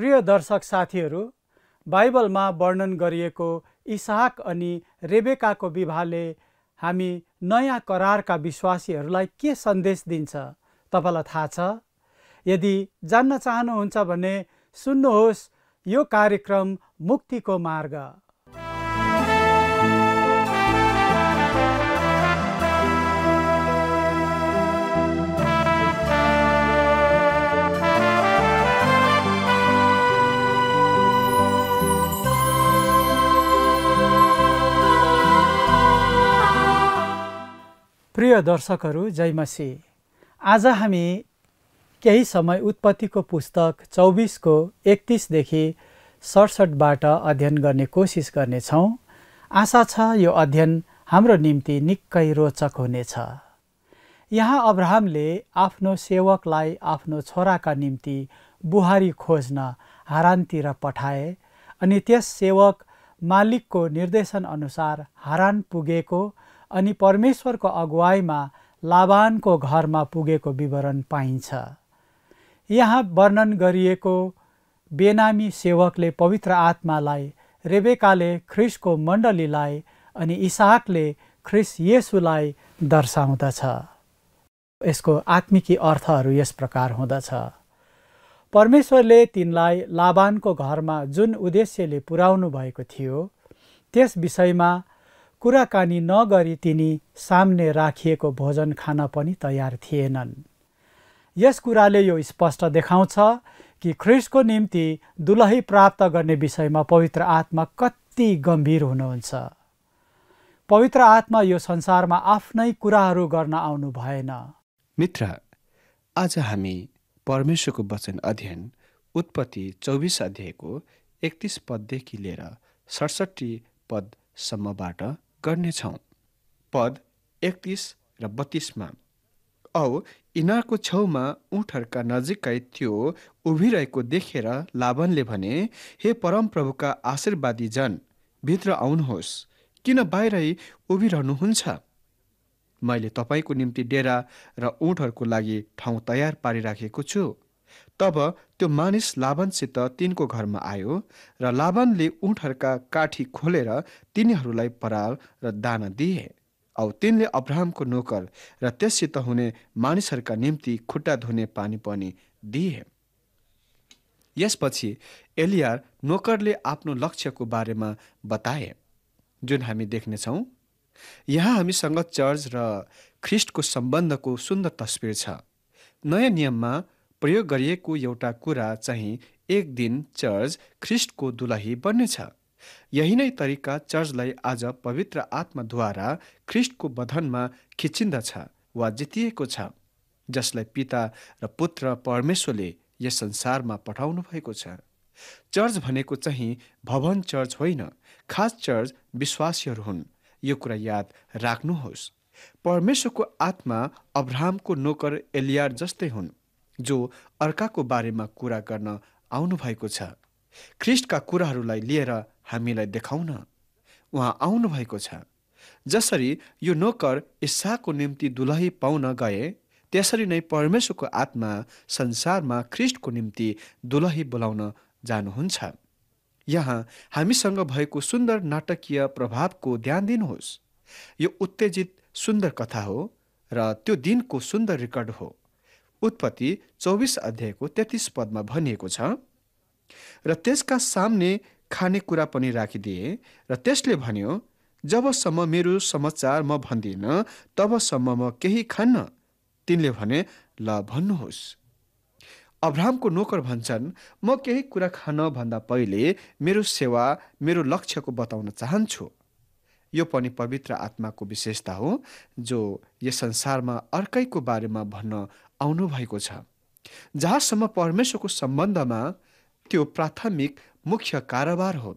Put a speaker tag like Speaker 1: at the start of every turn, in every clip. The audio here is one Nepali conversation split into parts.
Speaker 1: प्रिय दर्शक साथीहरू बाइबलमा वर्णन गरिएको इसाहक अनि रेबेकाको विवाहले हामी नयाँ करारका विश्वासीहरूलाई के सन्देश दिन्छ तपाईँलाई थाहा छ यदि जान्न चाहनुहुन्छ भने सुन्नुहोस् यो कार्यक्रम मुक्तिको मार्ग प्रिय दर्शकहरू जयमसी आज हामी केही समय उत्पत्तिको पुस्तक चौबिसको एकतिसदेखि सडसठबाट अध्ययन गर्ने कोसिस गर्नेछौँ आशा छ यो अध्ययन हाम्रो निम्ति निकै रोचक हुनेछ यहाँ अब्राहमले आफ्नो सेवकलाई आफ्नो छोराका निम्ति बुहारी खोज्न हारानतिर पठाए अनि त्यस सेवक मालिकको निर्देशनअनुसार हारान पुगेको अनि परमेश्वरको अगुवाईमा लाभानको घरमा पुगेको विवरण पाइन्छ यहाँ वर्णन गरिएको बेनामी सेवकले पवित्र आत्मालाई रेबेकाले ख्रिसको मण्डलीलाई अनि इसाकले ख्रिस येसुलाई दर्शाउँदछ यसको आत्मिकी अर्थहरू यस प्रकार हुँदछ परमेश्वरले तिनलाई लाभानको घरमा जुन उद्देश्यले पुर्याउनु भएको थियो त्यस विषयमा कुराकानी नगरी तिनी सामने राखिएको भोजन खान पनि तयार थिएनन् यस कुराले यो स्पष्ट देखाउँछ कि ख्रिसको निम्ति दुलही प्राप्त गर्ने विषयमा पवित्र आत्मा कति गम्भीर हुनुहुन्छ पवित्र आत्मा यो संसारमा आफ्नै कुराहरू गर्न आउनु भएन
Speaker 2: मित्र आज हामी परमेश्वरको वचन अध्ययन उत्पत्ति चौबिस अध्यायको एकतिस पददेखि लिएर सडसठी पदसम्मबाट गर्नेछौँ पद एकतिस र बत्तिसमा औ इनारको छेउमा उठहरूका नजिकै त्यो उभिरहेको देखेर लाभनले भने हे परमप्रभुका आशीर्वादी जन भित्र आउनुहोस् किन बाहिरै उभिरहनुहुन्छ मैले तपाईँको निम्ति डेरा र उठहरूको लागि ठाउँ तयार पारिराखेको छु तब त्यो मानिस लाभनसित तिनको घरमा आयो र लाभनले उठहरूका काठी खोलेर तिनीहरूलाई पराल र दान दिए औ तिनले अब्राहमको नोकर र त्यससित हुने मानिसहरूका निम्ति खुट्टा धुने पानी पनि दिए यसपछि एलियार नोकरले आफ्नो लक्ष्यको बारेमा बताए जुन हामी देख्नेछौँ यहाँ हामीसँग चर्च र ख्रिस्टको सम्बन्धको सुन्दर तस्विर छ नयाँ नियममा प्रयोग गरिएको एउटा कुरा चाहिँ एक दिन चर्च ख्रिस्टको दुलही बन्नेछ यही नै तरिका चर्चलाई आज पवित्र आत्माद्वारा ख्रिस्टको बधनमा खिचिन्दछ वा जितिएको छ जसलाई पिता र पुत्र परमेश्वरले यस संसारमा पठाउनु भएको छ चर्च भनेको चाहिँ भवन चर्च होइन खास चर्च विश्वासीहरू हुन् यो कुरा याद राख्नुहोस् परमेश्वरको आत्मा अब्राहमको नोकर एलियार जस्तै हुन् जो अर्काको बारेमा कुरा गर्न आउनुभएको छ ख्रिस्टका कुराहरूलाई लिएर हामीलाई देखाउन उहाँ आउनुभएको छ जसरी यो नोकर इसाको निम्ति दुलही पाउन गए त्यसरी नै परमेश्वरको आत्मा संसारमा ख्रिस्टको निम्ति दुलही बोलाउन जानुहुन्छ यहाँ हामीसँग भएको सुन्दर नाटकीय प्रभावको ध्यान दिनुहोस् यो उत्तेजित सुन्दर कथा हो र त्यो दिनको सुन्दर रेकर्ड हो उत्पत्ति चौबिस अध्यायको तेत्तिस पदमा भनिएको छ र त्यसका सामने खानेकुरा पनि राखिदिए र त्यसले भन्यो जबसम्म मेरो समाचार म भन्दिनँ तबसम्म म केही खान्न तिनले भने ल भन्नुहोस् अब्राहमको नोकर भन्छन् म केही कुरा खान भन्दा पहिले मेरो सेवा मेरो लक्ष्यको बताउन चाहन्छु यो पनि पवित्र आत्माको विशेषता हो जो यस संसारमा अर्कैको बारेमा भन्न आउनुभएको छ जहाँसम्म परमेश्वरको सम्बन्धमा त्यो प्राथमिक मुख्य कारोबार हो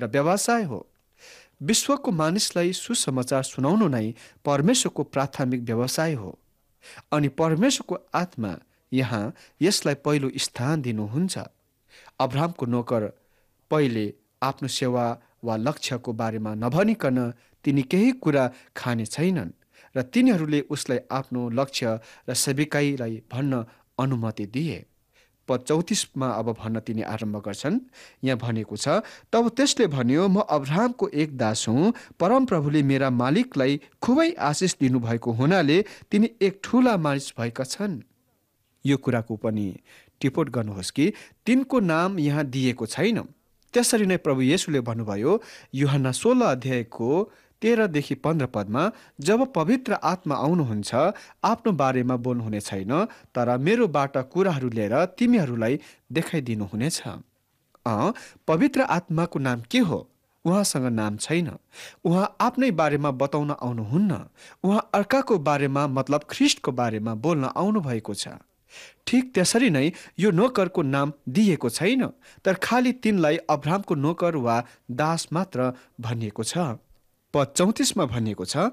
Speaker 2: र व्यवसाय हो विश्वको मानिसलाई सुसमाचार सुनाउनु नै परमेश्वरको प्राथमिक व्यवसाय हो अनि परमेश्वरको आत्मा यहाँ यसलाई पहिलो स्थान दिनुहुन्छ अब्राहमको नोकर पहिले आफ्नो सेवा वा लक्ष्यको बारेमा नभनिकन तिनी केही कुरा खाने छैनन् र तिनीहरूले उसलाई आफ्नो लक्ष्य र सेविकाईलाई भन्न अनुमति दिए प चौतिसमा अब भन्न तिनी आरम्भ गर्छन् यहाँ भनेको छ तब त्यसले भन्यो म अब्राहमको एक दास हुँ परमप्रभुले मेरा मालिकलाई खुबै आशिष दिनुभएको हुनाले तिनी एक ठुला मानिस भएका छन् यो कुराको पनि टिपोट गर्नुहोस् कि तिनको नाम यहाँ दिएको छैन त्यसरी नै प्रभु येसुले भन्नुभयो युहना सोह्र अध्यायको तेह्रदेखि पन्ध्र पदमा जब पवित्र आत्मा आउनुहुन्छ आफ्नो बारेमा बोल्नुहुने छैन तर मेरोबाट कुराहरू लिएर तिमीहरूलाई देखाइदिनुहुनेछ अँ पवित्र आत्माको नाम के हो उहाँसँग नाम छैन उहाँ आफ्नै बारेमा बताउन आउनुहुन्न उहाँ अर्काको बारेमा मतलब ख्रिस्टको बारेमा बोल्न आउनुभएको छ ठिक त्यसरी नै यो नोकरको नाम दिएको छैन तर खालि तिनलाई अभ्रामको नोकर वा दास मात्र भनिएको छ पद चौतिसमा भनिएको छ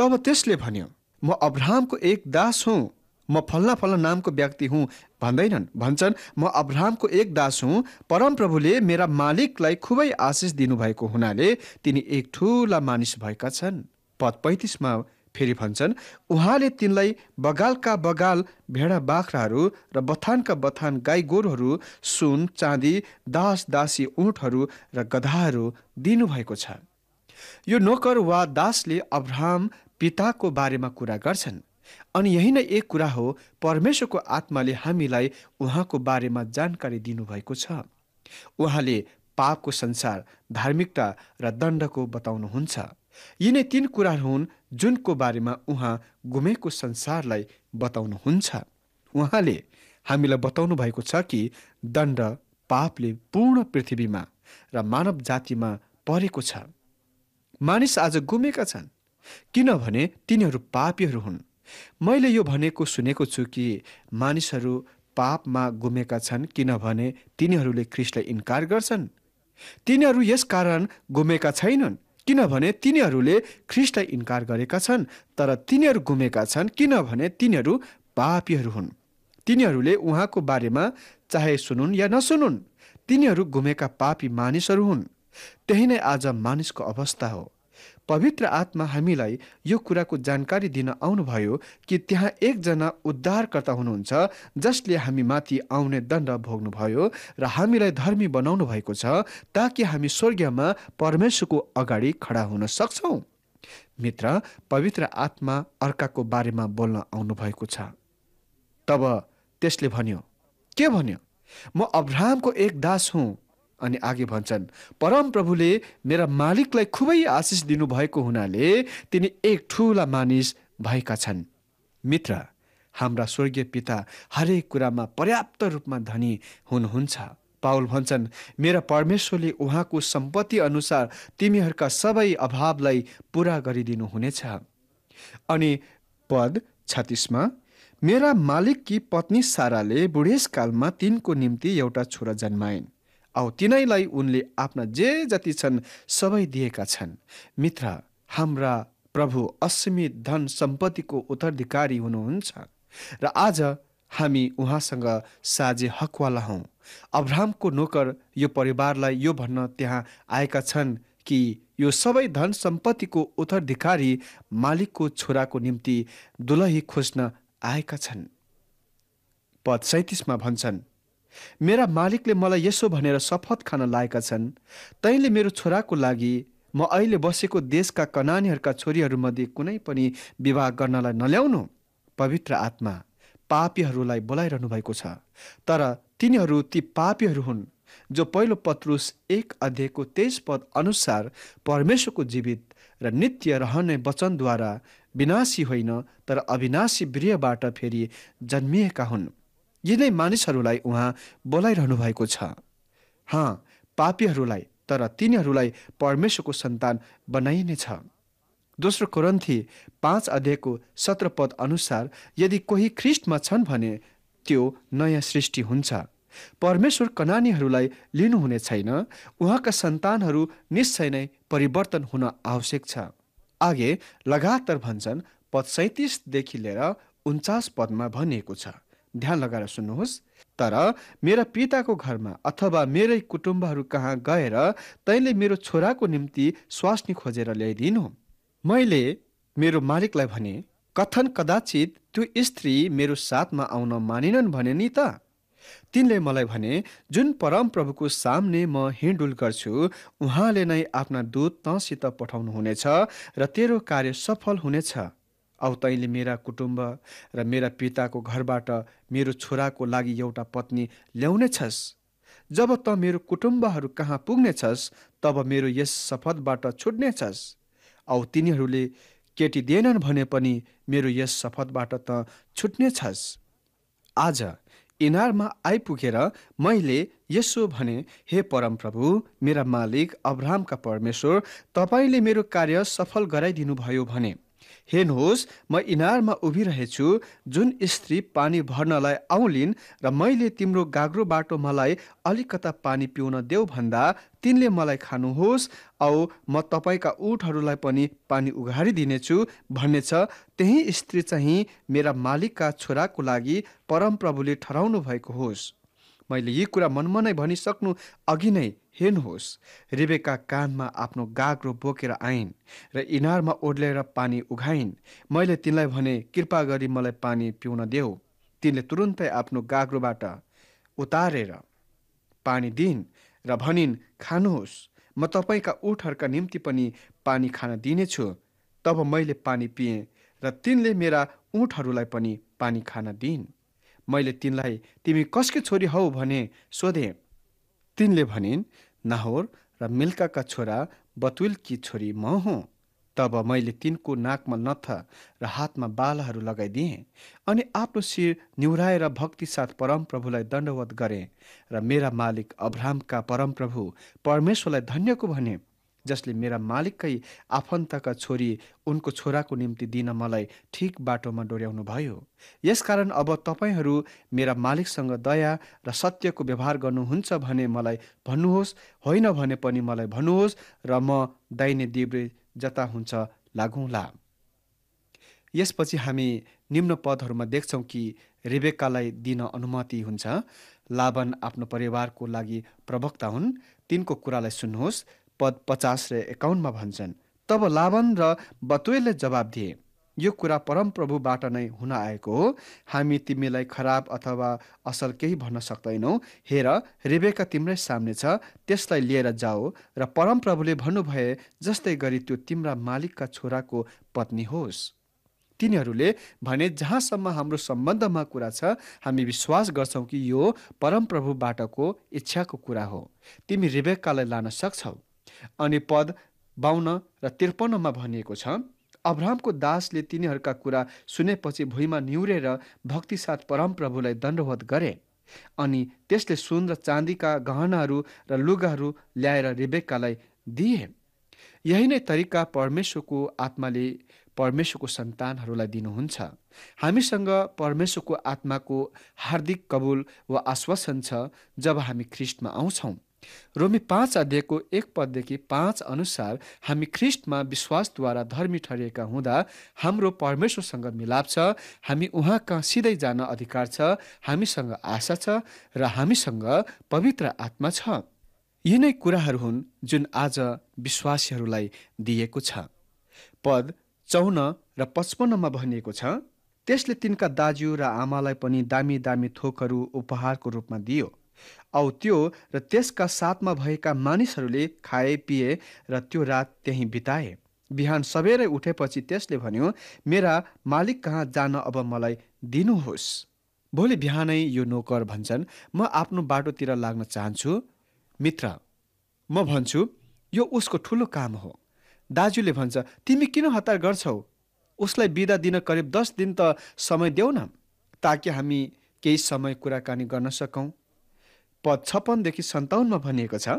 Speaker 2: तब त्यसले भन्यो म अब्राहमको एक दास हुँ म फल्ला फल्ला नामको व्यक्ति हुँ भन्दैनन् भन्छन् म अब्राहमको एक दास हुँ परमप्रभुले मेरा मालिकलाई खुबै आशिष दिनुभएको हुनाले तिनी एक ठुला मानिस भएका छन् पद पैँतिसमा फेरि भन्छन् उहाँले तिनलाई बगालका बगाल भेडा बाख्राहरू र बथानका बथान गाई गोरुहरू सुन चाँदी दास दासी उँठहरू र गधाहरू दिनुभएको छ यो नोकर वा दासले अब्राहम पिताको बारेमा कुरा गर्छन् अनि यही नै एक कुरा हो परमेश्वरको आत्माले हामीलाई उहाँको बारेमा जानकारी दिनुभएको छ उहाँले पापको संसार धार्मिकता र दण्डको बताउनुहुन्छ यी नै तीन कुराहरू हुन् जुनको बारेमा उहाँ गुमेको संसारलाई बताउनुहुन्छ उहाँले हामीलाई बताउनु भएको छ कि दण्ड पापले पूर्ण पृथ्वीमा र मानव जातिमा परेको छ मानिस आज गुमेका छन् किनभने तिनीहरू पापीहरू हुन् मैले यो भनेको सुनेको छु कि मानिसहरू पापमा गुमेका छन् किनभने तिनीहरूले क्रिस्टलाई इन्कार गर्छन् तिनीहरू यस कारण गुमेका छैनन् किनभने तिनीहरूले ख्रिस्टलाई इन्कार गरेका छन् तर तिनीहरू गुमेका छन् किनभने तिनीहरू पापीहरू हुन् तिनीहरूले उहाँको बारेमा चाहे सुनुन् या नसुनुन् तिनीहरू गुमेका पापी मानिसहरू हुन् त्यही नै आज मानिसको अवस्था हो पवित्र आत्मा हामीलाई यो कुराको जानकारी दिन आउनुभयो कि त्यहाँ एकजना उद्धारकर्ता हुनुहुन्छ जसले हामी माथि आउने दण्ड भोग्नुभयो र हामीलाई धर्मी बनाउनु भएको छ ताकि हामी स्वर्गीयमा परमेश्वरको अगाडि खडा हुन सक्छौँ मित्र पवित्र आत्मा अर्काको बारेमा बोल्न आउनुभएको छ तब त्यसले भन्यो के भन्यो म अब्राहमको एक दास हुँ अनि आगे भन्छन् परमप्रभुले मेरा मालिकलाई खुबै आशिष दिनुभएको हुनाले तिनी एक ठुला मानिस भएका छन् मित्र हाम्रा स्वर्गीय पिता हरेक कुरामा पर्याप्त रूपमा धनी हुनुहुन्छ पाउल भन्छन् मेरा परमेश्वरले उहाँको सम्पत्ति अनुसार तिमीहरूका सबै अभावलाई पुरा गरिदिनु हुनेछ अनि पद छत्तिसमा मेरा मालिककी पत्नी साराले बुढेसकालमा तिनको निम्ति एउटा छोरा जन्माइन् औ तिनैलाई उनले आफ्ना जे जति छन् सबै दिएका छन् मित्र हाम्रा प्रभु असीमित धन सम्पत्तिको उत्तराधिकारी हुनुहुन्छ र आज हामी उहाँसँग साझे हकवाला हौँ अब्राहमको नोकर यो परिवारलाई यो भन्न त्यहाँ आएका छन् कि यो सबै धन सम्पत्तिको उत्तराधिकारी मालिकको छोराको निम्ति दुलही खोज्न आएका छन् पद सैतिसमा भन्छन् मेरा मालिकले मलाई यसो भनेर शपथ खान लाएका छन् तैँले मेरो छोराको लागि म अहिले बसेको देशका कनानीहरूका छोरीहरूमध्ये कुनै पनि विवाह गर्नलाई नल्याउनु पवित्र आत्मा पापीहरूलाई बोलाइरहनु भएको छ तर तिनीहरू ती पापीहरू हुन् जो पहिलो पत्रुस एक अध्ययको तेइस पद अनुसार परमेश्वरको जीवित र नित्य रहने वचनद्वारा विनाशी होइन तर अविनाशी वृहबाट फेरि जन्मिएका हुन् यिनै मानिसहरूलाई उहाँ बोलाइरहनु भएको छ हाँ पापीहरूलाई तर तिनीहरूलाई परमेश्वरको सन्तान बनाइनेछ दोस्रो कोरन्थी पाँच अध्यायको सत्र पद अनुसार यदि कोही ख्रिस्टमा छन् भने त्यो नयाँ सृष्टि हुन्छ परमेश्वर कनानीहरूलाई लिनुहुने छैन उहाँका सन्तानहरू निश्चय नै परिवर्तन हुन आवश्यक छ आगे लगातार भन्छन् पद सैतिसदेखि लिएर उन्चास पदमा भनिएको छ ध्यान लगाएर सुन्नुहोस् तर मेरा पिताको घरमा अथवा मेरै कुटुम्बहरू कहाँ गएर तैँले मेरो छोराको निम्ति स्वास्नी खोजेर ल्याइदिनु मैले मेरो मालिकलाई भने कथन कदाचित त्यो स्त्री मेरो साथमा आउन मानिनन् भने नि त तिनले मलाई भने जुन परम प्रभुको सामने म हिँडुल गर्छु उहाँले नै आफ्ना दूत तँसित पठाउनुहुनेछ र तेरो कार्य सफल हुनेछ औ तैँले मेरा कुटुम्ब र मेरा पिताको घरबाट मेरो छोराको लागि एउटा पत्नी ल्याउने छस् जब त मेरो कुटुम्बहरू कहाँ पुग्नेछस् तब मेरो यस शपथबाट छुट्ने छस् औ तिनीहरूले केटी दिएनन् भने पनि मेरो यस शपथबाट त छुट्ने छस् आज इनारमा आइपुगेर मैले यसो भने हे परमप्रभु मेरा मालिक अब्राहमका परमेश्वर तपाईँले मेरो कार्य सफल गराइदिनु भयो भने हेर्नुहोस् म इनारमा उभिरहेछु जुन स्त्री पानी भर्नलाई आउलिन र मैले तिम्रो गाग्रो बाटो मलाई अलिकता पानी पिउन देऊ भन्दा तिनले मलाई खानुहोस् औ म तपाईँका उठहरूलाई पनि पानी उघारिदिनेछु भन्नेछ त्यही स्त्री चाहिँ मेरा मालिकका छोराको लागि परमप्रभुले ठहराउनु भएको होस् मैले यी कुरा मनमा नै भनिसक्नु अघि नै हेर्नुहोस् रिबेका कानमा आफ्नो गाग्रो बोकेर आइन् र इनारमा ओर्लेर पानी उघाइन् मैले तिनलाई भने कृपा गरी मलाई पानी पिउन देऊ तिनले तुरुन्तै आफ्नो गाग्रोबाट उतारेर पानी दिइन् र भनिन् खानुहोस् म तपाईँका उठहरूका निम्ति पनि पानी खान दिनेछु तब मैले पानी पिएँ र तिनले मेरा उठहरूलाई पनि पानी खान दिइन् मैले तिनलाई तिमी कसकी छोरी हौ भने सोधे तिनले भनिन् नाहोर र मिल्काका छोरा बतुलकी छोरी म हुँ तब मैले तिनको नाकमा नथ र हातमा बालहरू लगाइदिएँ अनि आफ्नो शिर निहुराएर भक्तिसाथ परमप्रभुलाई दण्डवत गरेँ र मेरा मालिक अब्राहमका परमप्रभु परमेश्वरलाई धन्यको भने जसले मेरा मालिककै आफन्तका छोरी उनको छोराको निम्ति दिन मलाई ठिक बाटोमा डोर्याउनु भयो यसकारण अब तपाईँहरू मेरा मालिकसँग दया र सत्यको व्यवहार गर्नुहुन्छ भने मलाई भन्नुहोस् होइन भने पनि मलाई भन्नुहोस् र म दैने देब्रे जता हुन्छ लागौँला यसपछि हामी निम्न पदहरूमा देख्छौँ कि रिबेकालाई दिन अनुमति हुन्छ लाबन आफ्नो परिवारको लागि प्रवक्ता हुन् तिनको कुरालाई सुन्नुहोस् पद पचास र एकाउन्नमा भन्छन् तब लाभन र बतुएलले जवाब दिए यो कुरा परमप्रभुबाट नै हुन आएको हो हामी तिमीलाई खराब अथवा असल केही भन्न सक्दैनौ हेर रेबेका तिम्रै सामने छ त्यसलाई लिएर जाओ र परमप्रभुले भन्नुभए जस्तै गरी त्यो तिम्रा मालिकका छोराको पत्नी होस् तिनीहरूले भने जहाँसम्म हाम्रो सम्बन्धमा कुरा छ हामी विश्वास गर्छौँ कि यो परमप्रभुबाटको इच्छाको कुरा हो तिमी रेबेकालाई लान सक्छौ अनि पद बाहुन र त्रिपन्नमा भनिएको छ अब्राहमको दासले तिनीहरूका कुरा सुनेपछि भुइँमा निहुरेर भक्तिसाथ परमप्रभुलाई दण्डवत गरे अनि त्यसले सुन र चाँदीका गहनाहरू र लुगाहरू ल्याएर रिबेकालाई दिए यही नै तरिका परमेश्वरको आत्माले परमेश्वरको सन्तानहरूलाई दिनुहुन्छ हामीसँग परमेश्वरको आत्माको हार्दिक कबुल वा आश्वासन छ जब हामी ख्रिस्टमा आउँछौँ रोमी पाँच अध्ययको एक पददेखि पाँच अनुसार हामी ख्रिस्टमा विश्वासद्वारा धर्मी ठरिएका हुँदा हाम्रो परमेश्वरसँग मिलाप छ हामी उहाँका सिधै जान अधिकार छ हामीसँग आशा छ र हामीसँग पवित्र आत्मा छ यी नै कुराहरू हुन् जुन आज विश्वासीहरूलाई दिएको छ पद चौन र पचपन्नमा भनिएको छ त्यसले तिनका दाजु र आमालाई पनि दामी दामी थोकहरू उपहारको रूपमा दियो औ त्यो र त्यसका साथमा भएका मानिसहरूले खाए पिए र त्यो रात त्यहीँ बिताए बिहान सबेरै उठेपछि त्यसले भन्यो मेरा मालिक कहाँ जान अब मलाई दिनुहोस् भोलि बिहानै यो नोकर भन्छन् म आफ्नो बाटोतिर लाग्न चाहन्छु मित्र म भन्छु यो उसको ठुलो काम हो दाजुले भन्छ तिमी किन हतार गर्छौ उसलाई बिदा दिन करिब दस दिन त समय देऊ न ताकि हामी केही समय कुराकानी गर्न सकौँ पद छप्पनदेखि सन्ताउन्नमा भनिएको छ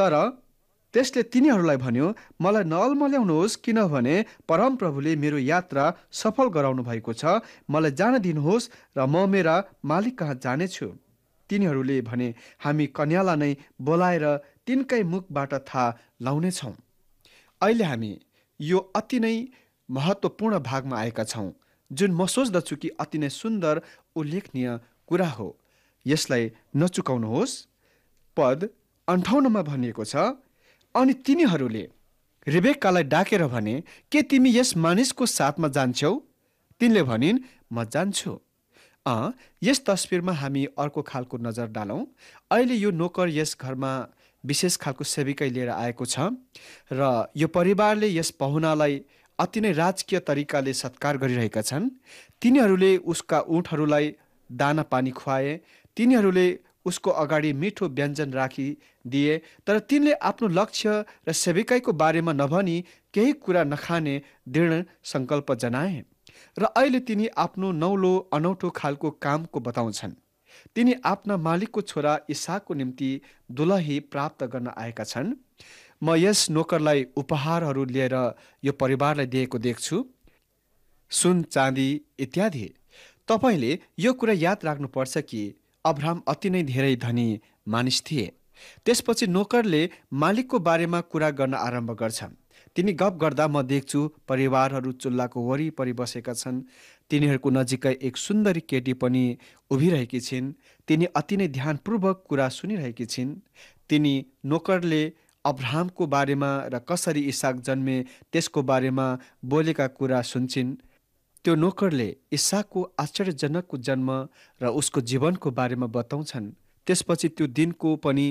Speaker 2: तर त्यसले तिनीहरूलाई भन्यो मलाई ल्याउनुहोस् किनभने परमप्रभुले मेरो यात्रा सफल गराउनु भएको छ मलाई जान दिनुहोस् र म मेरा मालिक कहाँ जानेछु तिनीहरूले भने हामी कन्यालाई नै बोलाएर तिनकै मुखबाट थाहा लाउनेछौँ अहिले हामी यो अति नै महत्त्वपूर्ण भागमा आएका छौँ जुन म सोच्दछु कि अति नै सुन्दर उल्लेखनीय कुरा हो यसलाई नचुकाउनुहोस् पद अन्ठाउन्नमा भनिएको छ अनि तिनीहरूले रिबेकालाई डाकेर भने के तिमी यस मानिसको साथमा जान्छौ तिनले भनिन् म जान्छु अँ यस तस्विरमा हामी अर्को खालको नजर डालौँ अहिले यो नोकर यस घरमा विशेष खालको सेविकै लिएर आएको छ र यो परिवारले यस पाहुनालाई अति नै राजकीय तरिकाले सत्कार गरिरहेका छन् तिनीहरूले उसका उठहरूलाई दाना पानी खुवाए तिनीहरूले उसको अगाडि मिठो व्यञ्जन राखिदिए तर तिनले आफ्नो लक्ष्य र सेविकाईको बारेमा नभनी केही कुरा नखाने दृढ सङ्कल्प जनाए र अहिले तिनी आफ्नो नौलो अनौठो खालको कामको बताउँछन् तिनी आफ्ना मालिकको छोरा इसाको निम्ति दुलही प्राप्त गर्न आएका छन् म यस नोकरलाई उपहारहरू लिएर यो परिवारलाई दिएको देख्छु सुन चाँदी इत्यादि तपाईँले यो कुरा याद राख्नुपर्छ कि अब्राहम अति नै धेरै धनी मानिस थिए त्यसपछि नोकरले मालिकको बारेमा कुरा गर्न आरम्भ गर्छन् तिनी गफ गर्दा म देख्छु परिवारहरू चुल्लाको वरिपरि बसेका छन् तिनीहरूको नजिकै एक सुन्दरी केटी पनि उभिरहेकी छिन् तिनी अति नै ध्यानपूर्वक कुरा सुनिरहेकी छिन् तिनी नोकरले अब्राहमको बारेमा र कसरी इसाक जन्मे त्यसको बारेमा बोलेका कुरा सुन्छन् त्यो नोकरले इसाकको आश्चर्यजनकको जन्म र उसको जीवनको बारेमा बताउँछन् त्यसपछि त्यो दिनको पनि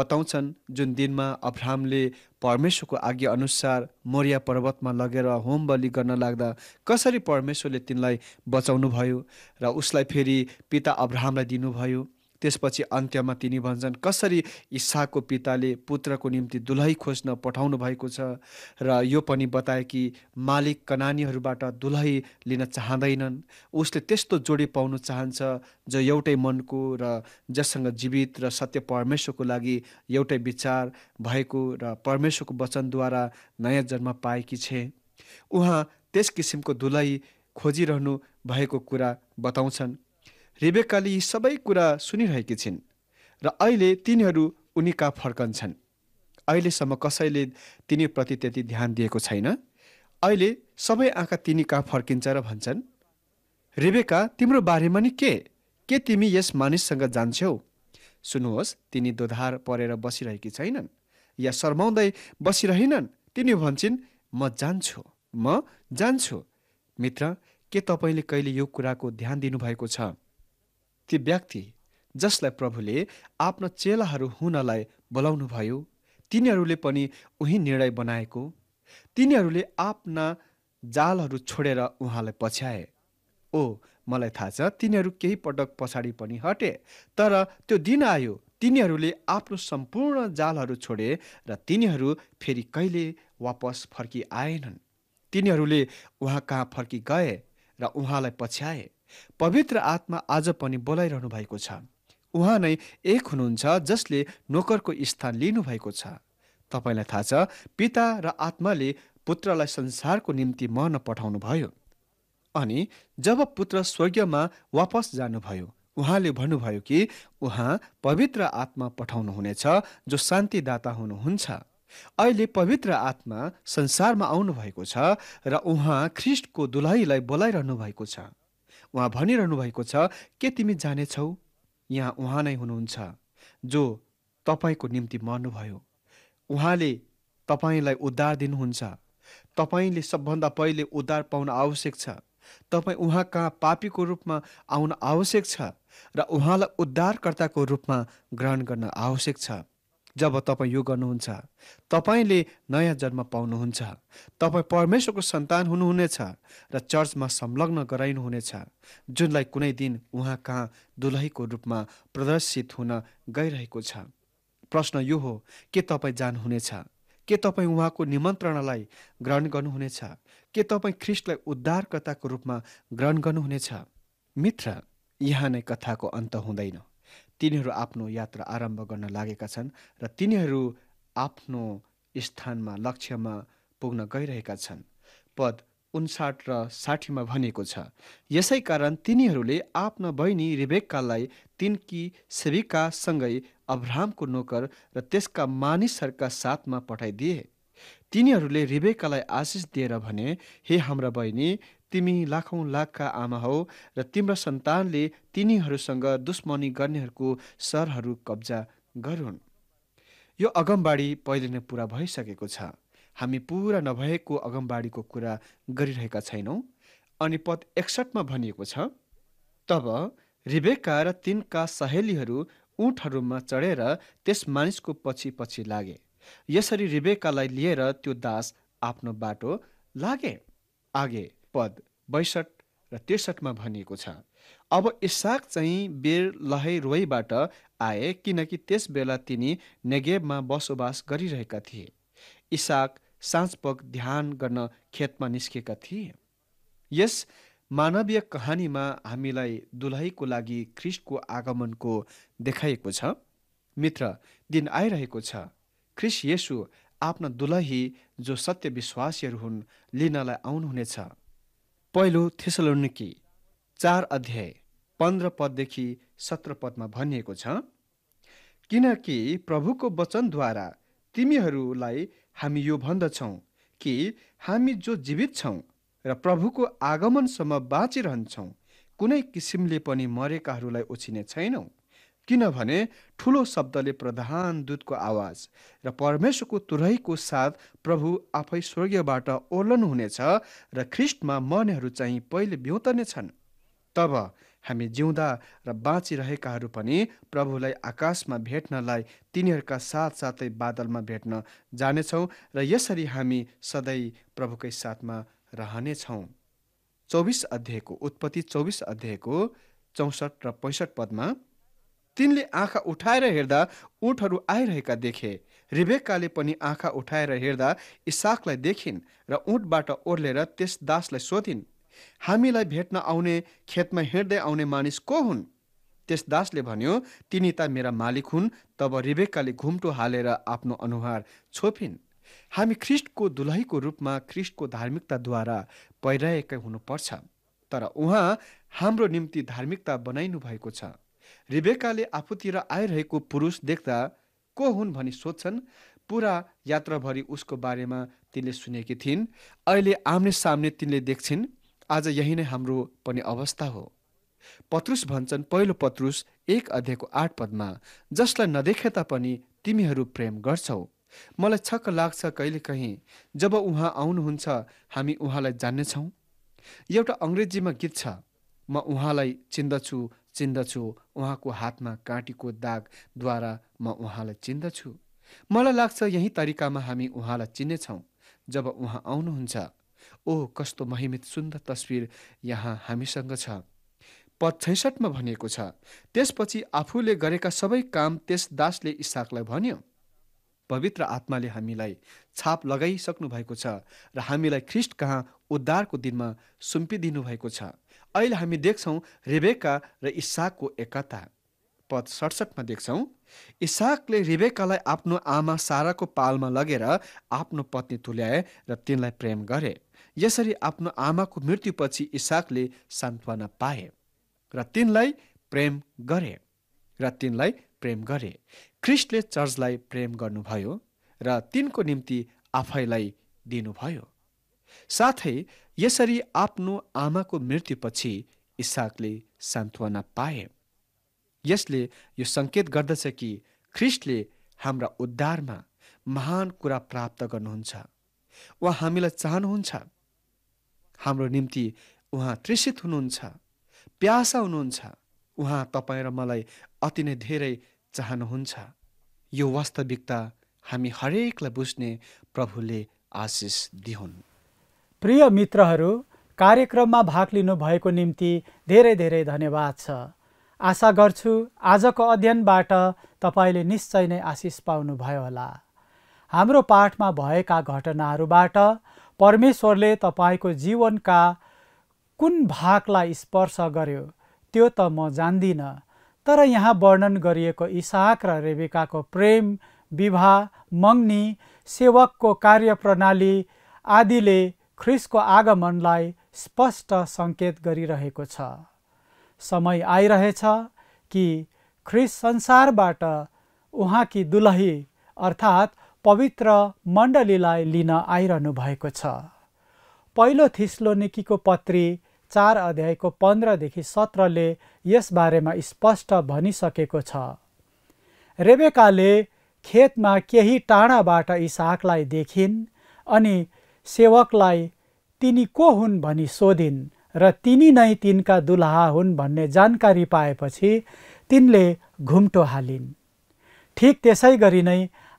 Speaker 2: बताउँछन् जुन दिनमा अब्राहमले परमेश्वरको आज्ञा अनुसार मोरिया पर्वतमा लगेर होम बलि गर्न लाग्दा कसरी परमेश्वरले तिनलाई बचाउनुभयो र उसलाई फेरि पिता अब्राहमलाई दिनुभयो त्यसपछि अन्त्यमा तिनी भन्छन् कसरी इसाको पिताले पुत्रको निम्ति दुलही खोज्न पठाउनु भएको छ र यो पनि बताए कि मालिक कनानीहरूबाट दुलही लिन चाहँदैनन् उसले त्यस्तो जोडी पाउनु चाहन्छ जो एउटै मनको र जससँग जीवित र सत्य परमेश्वरको लागि एउटै विचार भएको र परमेश्वरको वचनद्वारा नयाँ जन्म पाएकी छे उहाँ त्यस किसिमको दुलही खोजिरहनु भएको कुरा बताउँछन् रेबेकाले यी सबै कुरा सुनिरहेकी छिन् र अहिले तिनीहरू उनी कहाँ फर्कन्छन् अहिलेसम्म कसैले तिनीप्रति त्यति ध्यान दिएको छैन अहिले सबै आँखा तिनी कहाँ फर्किन्छ र भन्छन् रेबेका तिम्रो बारेमा नि के के तिमी यस मानिससँग जान्छौ सुन्नुहोस् तिनी दोधार परेर बसिरहेकी छैनन् या शर्माउँदै बसिरहेनन् तिनी भन्छन् म जान्छु म जान्छु मित्र के तपाईँले कहिले यो कुराको ध्यान दिनुभएको छ ती व्यक्ति जसलाई प्रभुले आफ्ना चेलाहरू हुनलाई बोलाउनुभयो तिनीहरूले पनि उही निर्णय बनाएको तिनीहरूले आफ्ना जालहरू छोडेर उहाँलाई पछ्याए ओ मलाई थाहा छ तिनीहरू केही पटक पछाडि पनि हटे तर त्यो दिन आयो तिनीहरूले आफ्नो सम्पूर्ण जालहरू छोडे र तिनीहरू फेरि कहिले वापस फर्किआएनन् तिनीहरूले उहाँ कहाँ फर्किगए र उहाँलाई पछ्याए पवित्र आत्मा आज पनि बोलाइरहनु भएको छ उहाँ नै एक हुनुहुन्छ जसले नोकरको स्थान लिनुभएको छ तपाईँलाई थाहा छ पिता र आत्माले पुत्रलाई संसारको निम्ति मर्न पठाउनु भयो अनि जब पुत्र स्वर्गमा वापस जानुभयो उहाँले भन्नुभयो कि उहाँ पवित्र आत्मा पठाउनुहुनेछ जो शान्तिदाता हुनुहुन्छ अहिले पवित्र आत्मा संसारमा आउनुभएको छ र उहाँ ख्रिस्टको दुलाईलाई बोलाइरहनु भएको छ उहाँ भनिरहनु भएको छ के तिमी जानेछौ यहाँ उहाँ नै हुनुहुन्छ जो तपाईँको निम्ति मर्नुभयो उहाँले तपाईँलाई उद्धार दिनुहुन्छ तपाईँले सबभन्दा पहिले उद्धार पाउन आवश्यक छ तपाईँ उहाँ कहाँ पापीको रूपमा आउन आवश्यक छ र उहाँलाई उद्धारकर्ताको रूपमा ग्रहण गर्न आवश्यक छ जब तपाईँ यो गर्नुहुन्छ तपाईँले नयाँ जन्म पाउनुहुन्छ तपाईँ परमेश्वरको सन्तान हुनुहुनेछ र चर्चमा संलग्न गराइनुहुनेछ जुनलाई कुनै दिन उहाँ कहाँ दुलहीको रूपमा प्रदर्शित हुन गइरहेको छ प्रश्न यो हो के तपाईँ जानुहुनेछ के तपाईँ उहाँको निमन्त्रणालाई ग्रहण गर्नुहुनेछ के तपाईँ ख्रिस्टलाई उद्धारकर्ताको रूपमा ग्रहण गर्नुहुनेछ मित्र यहाँ नै कथाको अन्त हुँदैन तिनीहरू आफ्नो यात्रा आरम्भ गर्न लागेका छन् र तिनीहरू आफ्नो स्थानमा लक्ष्यमा पुग्न गइरहेका छन् पद उन्साठ र साठीमा भनेको छ यसै कारण तिनीहरूले आफ्ना बहिनी रिबेक्कालाई तिनकी सेविकासँगै अभ्रामको नोकर र त्यसका मानिसहरूका साथमा पठाइदिए तिनीहरूले रिबेकालाई आशिष दिएर भने हे हाम्रा बहिनी तिमी लाखौँ लाखका आमा हौ र तिम्रो सन्तानले तिनीहरूसँग दुश्मनी गर्नेहरूको सरहरू कब्जा गरून् यो अगमबाडी पहिले नै पुरा भइसकेको छ हामी पुरा नभएको अगमबाडीको कुरा गरिरहेका छैनौँ अनि पद एकसठमा भनिएको छ तब रिबेका र तिनका सहेलीहरू उठहरूमा चढेर त्यस मानिसको पछि पछि लागे यसरी रिबेकालाई लिएर त्यो दास आफ्नो बाटो लागे आगे पद बैसठ र त्रिसठमा भनिएको छ अब इसाक चाहिँ बेर लहै रोहीबाट आए किनकि त्यस बेला तिनी नेगेबमा बसोबास गरिरहेका थिए इसाक साँझपक ध्यान गर्न खेतमा निस्केका थिए यस मानवीय कहानीमा हामीलाई दुलहीको लागि ख्रिस्टको आगमनको देखाइएको छ मित्र दिन आइरहेको छ ख्रिस येसु आफ्ना दुलही जो सत्य विश्वासीहरू हुन् लिनलाई आउनुहुनेछ पहिलो थेसलोनिकी चार अध्याय पन्ध्र पददेखि सत्र पदमा भनिएको छ किनकि प्रभुको वचनद्वारा तिमीहरूलाई हामी यो भन्दछौँ कि हामी जो जीवित छौँ र प्रभुको आगमनसम्म बाँचिरहन्छौँ कुनै किसिमले पनि मरेकाहरूलाई ओछिने छैनौँ किनभने ठुलो शब्दले प्रधान दूतको आवाज र परमेश्वरको तुरैको साथ प्रभु आफै स्वर्गीयबाट हुनेछ र ख्रिस्टमा मर्नेहरू चाहिँ पहिले भ्यौतने छन् तब हामी जिउँदा र बाँचिरहेकाहरू पनि प्रभुलाई आकाशमा भेट्नलाई तिनीहरूका साथसाथै बादलमा भेट्न जानेछौँ र यसरी हामी सधैँ प्रभुकै साथमा रहनेछौँ चौबिस अध्यायको उत्पत्ति चौबिस अध्यायको चौसठ र पैँसठ पदमा तिनले आँखा उठाएर हेर्दा उठहरू आइरहेका देखे रिबेकाले पनि आँखा उठाएर हेर्दा इसाकलाई देखिन् र उठबाट ओर्लेर त्यस दासलाई सोधिन् हामीलाई भेट्न आउने खेतमा हिँड्दै आउने मानिस को हुन् त्यस दासले भन्यो तिनी त मेरा मालिक हुन् तब रिबेकाले घुम्टो हालेर आफ्नो अनुहार छोपिन् हामी ख्रिस्टको दुलहीको रूपमा ख्रिस्टको धार्मिकताद्वारा पहिरहेकै हुनुपर्छ तर उहाँ हाम्रो निम्ति धार्मिकता बनाइनु भएको छ रिबेकाले आफूतिर आइरहेको पुरुष देख्दा को हुन् भनी सोध्छन् पुरा यात्राभरि उसको बारेमा तिनले सुनेकी थिइन् अहिले आम्ने सामने तिनले देख्छिन् आज यही नै हाम्रो पनि अवस्था हो पत्रुस भन्छन् पहिलो पत्रुस एक अध्ययको आठ पदमा जसलाई नदेखे तापनि तिमीहरू प्रेम गर्छौ मलाई छक्क लाग्छ कहिले कहिलेकाहीँ जब उहाँ आउनुहुन्छ हामी उहाँलाई जान्नेछौँ एउटा अङ्ग्रेजीमा गीत छ म उहाँलाई चिन्दछु चिन्दछु उहाँको हातमा काँटीको दागद्वारा म उहाँलाई चिन्दछु मलाई लाग्छ यही तरिकामा हामी उहाँलाई चिन्नेछौँ जब उहाँ आउनुहुन्छ ओ कस्तो महिमित सुन्दर तस्विर यहाँ हामीसँग छ पद छैसठमा भनिएको छ त्यसपछि आफूले गरेका सबै काम त्यस दासले इसाकलाई भन्यो पवित्र आत्माले हामीलाई छाप लगाइसक्नु भएको छ र हामीलाई ख्रिस्ट कहाँ उद्धारको दिनमा सुम्पिदिनु भएको छ अहिले हामी देख्छौँ रिबेका र इसाकको एकता पद सडसठमा देख्छौँ इसाकले रिबेकालाई आफ्नो आमा साराको पालमा लगेर आफ्नो पत्नी तुल्याए र तिनलाई प्रेम गरे यसरी आफ्नो आमाको मृत्युपछि इसाकले सान्त्वना पाए र तिनलाई प्रेम गरे र तिनलाई प्रेम गरे क्रिस्टले चर्चलाई प्रेम गर्नुभयो र तिनको निम्ति आफैलाई दिनुभयो साथै यसरी आफ्नो आमाको मृत्युपछि इसाकले सान्त्वना पाए यसले यो सङ्केत गर्दछ कि ख्रिस्टले हाम्रा उद्धारमा महान कुरा प्राप्त गर्नुहुन्छ वा हामीलाई चाहनुहुन्छ हाम्रो निम्ति उहाँ त्रिषित हुनुहुन्छ प्यासा हुनुहुन्छ उहाँ तपाईँ र मलाई अति नै धेरै
Speaker 1: चाहनुहुन्छ यो वास्तविकता हामी हरेकलाई बुझ्ने प्रभुले आशिष दिहुन् प्रिय मित्रहरू कार्यक्रममा भाग लिनुभएको निम्ति धेरै धेरै धन्यवाद छ आशा गर्छु आजको अध्ययनबाट तपाईँले निश्चय नै आशिष पाउनुभयो होला हाम्रो पाठमा भएका घटनाहरूबाट परमेश्वरले तपाईँको जीवनका कुन भागलाई स्पर्श गर्यो त्यो त म जान्दिनँ तर यहाँ वर्णन गरिएको इसाक र रेबिकाको प्रेम विवाह मग्नी सेवकको कार्यप्रणाली आदिले ख्रिसको आगमनलाई स्पष्ट सङ्केत गरिरहेको छ समय आइरहेछ कि ख्रिस संसारबाट उहाँकी दुलही अर्थात् पवित्र मण्डलीलाई लिन आइरहनु भएको छ पहिलो निकीको पत्री चार अध्यायको पन्ध्रदेखि सत्रले यसबारेमा स्पष्ट भनिसकेको छ रेबेकाले खेतमा केही टाढाबाट इसाकलाई देखिन् अनि सेवकलाई तिनी को हुन् भनी सोधिन् र तिनी नै तिनका दुलहा हुन् भन्ने जानकारी पाएपछि तिनले घुम्टो हालिन् ठिक त्यसै गरी नै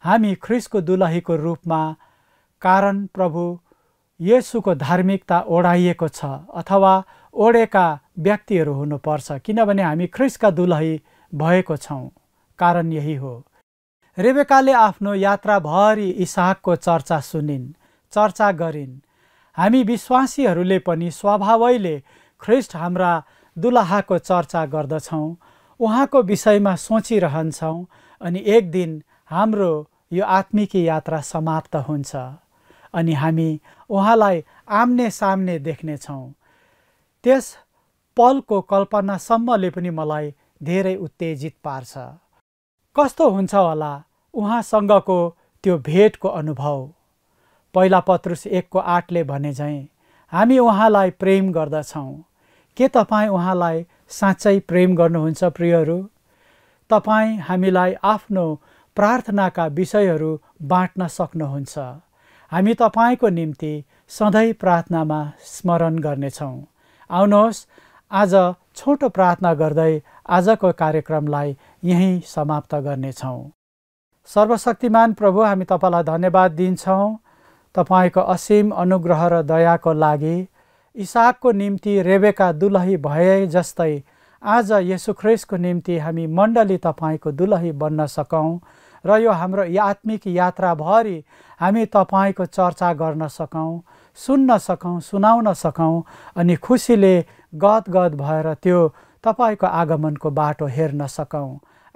Speaker 1: हामी ख्रिसको दुलहीको रूपमा कारण प्रभु यसुको धार्मिकता ओढाइएको छ अथवा ओढेका व्यक्तिहरू हुनुपर्छ किनभने हामी ख्रिसका दुलही भएको छौँ कारण यही हो रेबेकाले आफ्नो यात्राभरि इसाहकको चर्चा सुनिन् चर्चा गरिन् हामी विश्वासीहरूले पनि स्वभावैले ख्रिस्ट हाम्रा दुलाहाको चर्चा गर्दछौँ उहाँको विषयमा सोचिरहन्छौँ अनि एक दिन हाम्रो यो आत्मिकी यात्रा समाप्त हुन्छ अनि हामी उहाँलाई आम्ने सामने देख्नेछौँ त्यस पलको कल्पनासम्मले पनि मलाई धेरै उत्तेजित पार्छ कस्तो हुन्छ होला उहाँसँगको त्यो भेटको अनुभव पहिला पत्रुस एकको आठले भने झैँ हामी उहाँलाई प्रेम गर्दछौँ के तपाईँ उहाँलाई साँच्चै प्रेम गर्नुहुन्छ प्रियहरू तपाईँ हामीलाई आफ्नो प्रार्थनाका विषयहरू बाँट्न सक्नुहुन्छ हामी तपाईँको निम्ति सधैँ प्रार्थनामा स्मरण गर्नेछौँ आउनुहोस् आज छोटो प्रार्थना गर्दै आजको कार्यक्रमलाई यहीँ समाप्त गर्नेछौँ सर्वशक्तिमान प्रभु हामी तपाईँलाई धन्यवाद दिन्छौँ तपाईँको असीम अनुग्रह र दयाको लागि इसाकको निम्ति रेबेका दुलही भए जस्तै आज यसुख्रेसको निम्ति हामी मण्डली तपाईँको दुलही बन्न सकौँ र यो हाम्रो आत्मिक यात्राभरि हामी तपाईँको चर्चा गर्न सकौँ सुन्न सकौँ सुनाउन सकौँ अनि खुसीले गद गद भएर त्यो तपाईँको आगमनको बाटो हेर्न सकौँ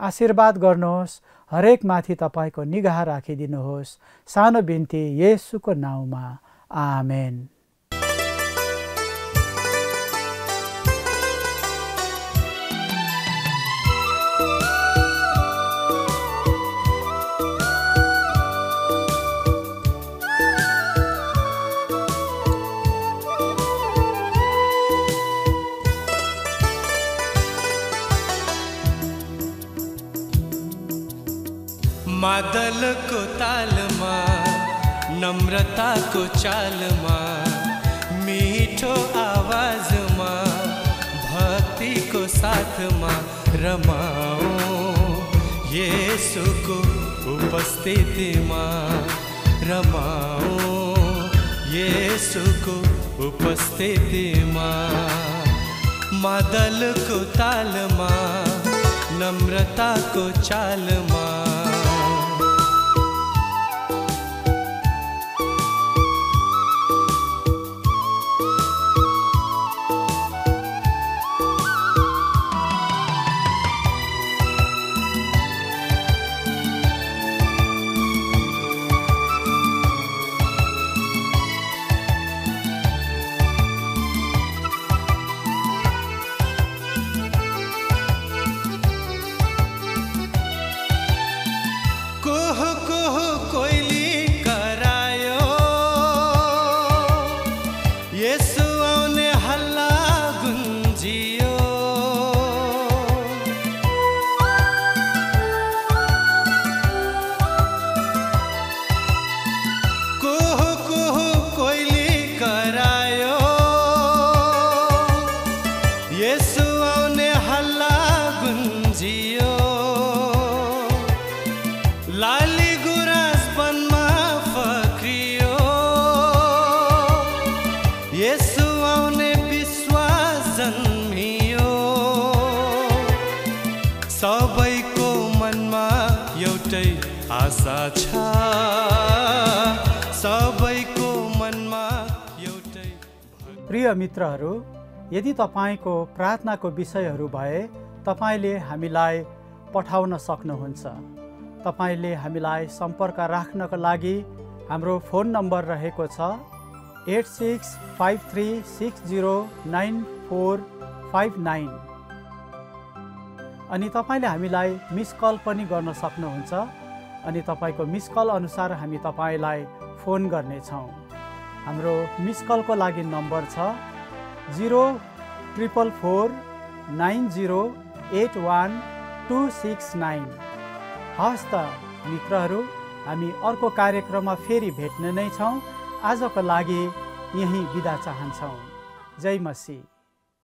Speaker 1: आशीर्वाद गर्नुहोस् माथि तपाईँको निगाह राखिदिनुहोस् सानो बिन्ती येसुको नाउँमा आमेन
Speaker 3: को चाल मीठो आवाज माँ भक्ति को साथ माँ रमाओ ये सुख उपस्थिति माँ रमाओ ये सुख उपस्थिति माँ मादल को ताल माँ नम्रता को चाल माँ सबैको मनमा एउटै आशा छ सबैको मनमा
Speaker 1: एउटै प्रिय मित्रहरू यदि तपाईँको प्रार्थनाको विषयहरू भए तपाईँले हामीलाई पठाउन सक्नुहुन्छ तपाईँले हामीलाई सम्पर्क राख्नको लागि हाम्रो फोन नम्बर रहेको छ eight six five three six zero nine four five nine अनि तपाईँले हामीलाई मिस कल पनि गर्न सक्नुहुन्छ अनि तपाईँको मिस कल अनुसार हामी तपाईँलाई फोन गर्नेछौँ हाम्रो मिस कलको लागि नम्बर छ zero triple four nine zero eight one two six nine हस् त मित्रहरू हामी अर्को कार्यक्रममा फेरि भेट्ने नै छौँ आजको लागि यहीँ बिदा चाहन्छौँ जय मसी